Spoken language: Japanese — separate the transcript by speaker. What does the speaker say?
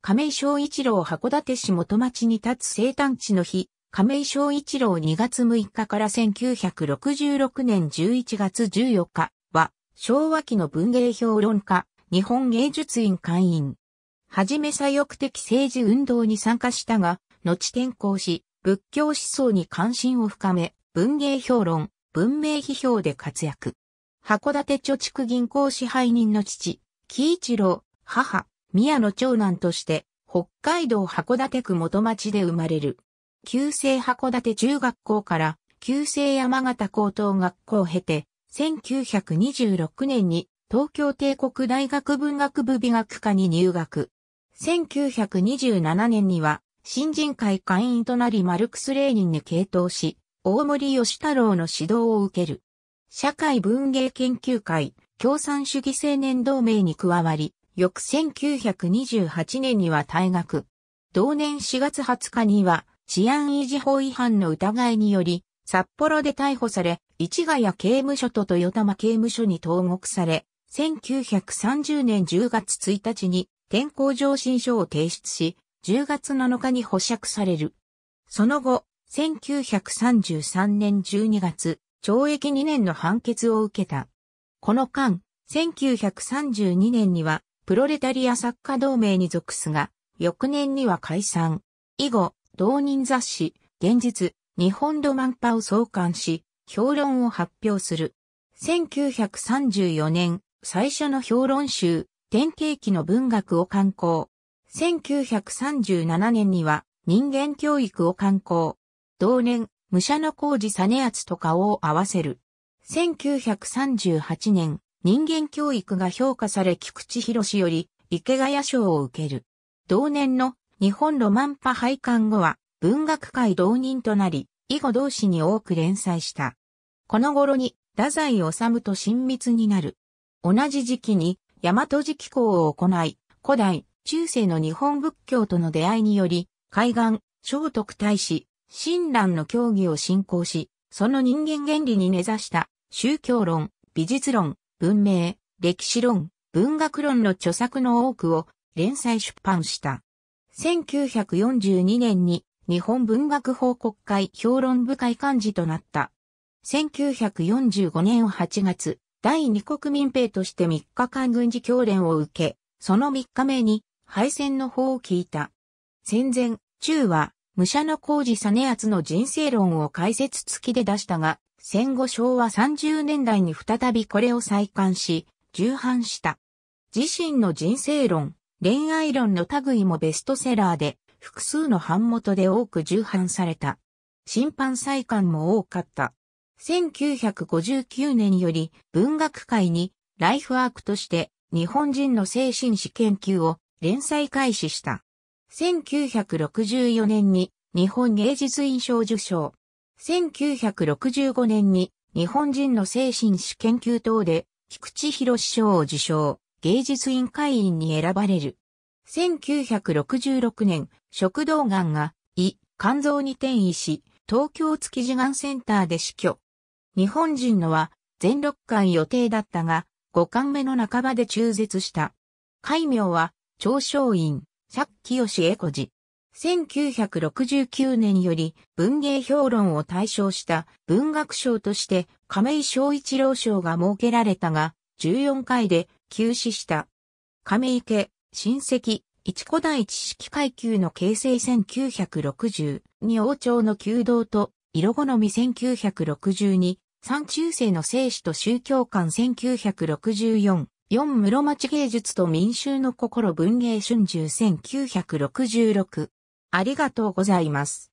Speaker 1: 亀井翔一郎函館市元町に立つ生誕地の日、亀井翔一郎2月6日から1966年11月14日は、昭和期の文芸評論家、日本芸術院会員。はじめ左翼的政治運動に参加したが、後転校し、仏教思想に関心を深め、文芸評論、文明批評で活躍。函館貯蓄銀行支配人の父、木一郎、母、宮の長男として、北海道函館区元町で生まれる。旧制函館中学校から、旧制山形高等学校を経て、1926年に東京帝国大学文学部美学科に入学。1927年には、新人会会員となりマルクス・レーニンに傾倒し、大森義太郎の指導を受ける。社会文芸研究会、共産主義青年同盟に加わり、翌1928年には退学。同年4月20日には治安維持法違反の疑いにより、札幌で逮捕され、市ヶ谷刑務所と豊玉刑務所に投獄され、1930年10月1日に天候上申書を提出し、10月7日に保釈される。その後、1933年12月、懲役2年の判決を受けた。この間、1932年にはプロレタリア作家同盟に属すが、翌年には解散。以後、同人雑誌、現実、日本ロマンパを創刊し、評論を発表する。1934年、最初の評論集、典型期の文学を刊行。1937年には、人間教育を刊行。同年、武者の工事実篤と顔を合わせる。1938年、人間教育が評価され菊池博より池谷賞を受ける。同年の日本ロマン派廃刊後は文学界同人となり、以後同士に多く連載した。この頃に太宰治と親密になる。同じ時期に大和時期行を行い、古代、中世の日本仏教との出会いにより、海岸、聖徳太子、親鸞の教義を信仰し、その人間原理に根ざした宗教論、美術論、文明、歴史論、文学論の著作の多くを連載出版した。1942年に日本文学報告会評論部会幹事となった。1945年8月、第二国民兵として3日間軍事教練を受け、その3日目に敗戦の方を聞いた。戦前、中は武者の工事実篤の人生論を解説付きで出したが、戦後昭和30年代に再びこれを再刊し、重版した。自身の人生論、恋愛論の類もベストセラーで、複数の版元で多く重版された。審判再刊も多かった。1959年より文学界にライフワークとして日本人の精神史研究を連載開始した。1964年に日本芸術院賞受賞。1965年に日本人の精神史研究等で菊池博賞を受賞、芸術委員会員に選ばれる。1966年、食道がんが胃、肝臓に転移し、東京築地がんセンターで死去。日本人のは全6巻予定だったが、5巻目の半ばで中絶した。戒名は、長商院、釈清え子寺。1969年より文芸評論を対象した文学賞として亀井章一郎賞が設けられたが、14回で休止した。亀池、親戚、一古代知識階級の形成1960に王朝の弓道と色好み1962、三中世の聖史と宗教観1964、四室町芸術と民衆の心文芸春秋1966ありがとうございます。